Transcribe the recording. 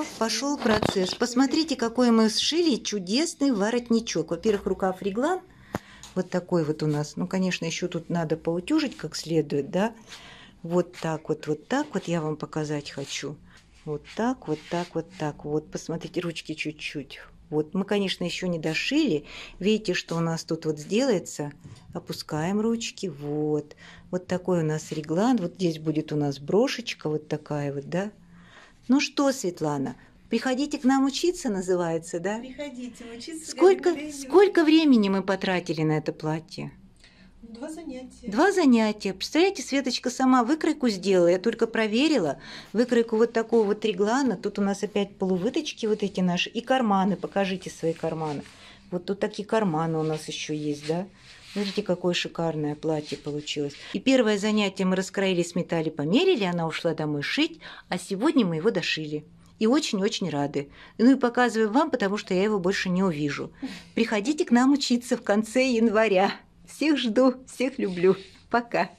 легко пошел процесс. Посмотрите, какой мы сшили чудесный воротничок. Во-первых, рукав реглан. Вот такой вот у нас. Ну, конечно, еще тут надо поутюжить как следует, да. Вот так вот, вот так вот я вам показать хочу. Вот так, вот так, вот так. Вот, посмотрите, ручки чуть-чуть. Вот, мы, конечно, еще не дошили. Видите, что у нас тут вот сделается? Опускаем ручки, вот. Вот такой у нас реглан. Вот здесь будет у нас брошечка вот такая вот, да? Ну что, Светлана, приходите к нам учиться, называется, да? Приходите учиться. Сколько, сколько времени мы потратили на это платье? Два занятия. Два занятия. Представляете, Светочка сама выкройку сделала. Я только проверила выкройку вот такого вот реглана. Тут у нас опять полувыточки вот эти наши. И карманы. Покажите свои карманы. Вот тут такие карманы у нас еще есть, да? Смотрите, какое шикарное платье получилось. И первое занятие мы раскроили, сметали, померили, она ушла домой шить, а сегодня мы его дошили. И очень-очень рады. Ну и показываю вам, потому что я его больше не увижу. Приходите к нам учиться в конце января. Всех жду, всех люблю. Пока.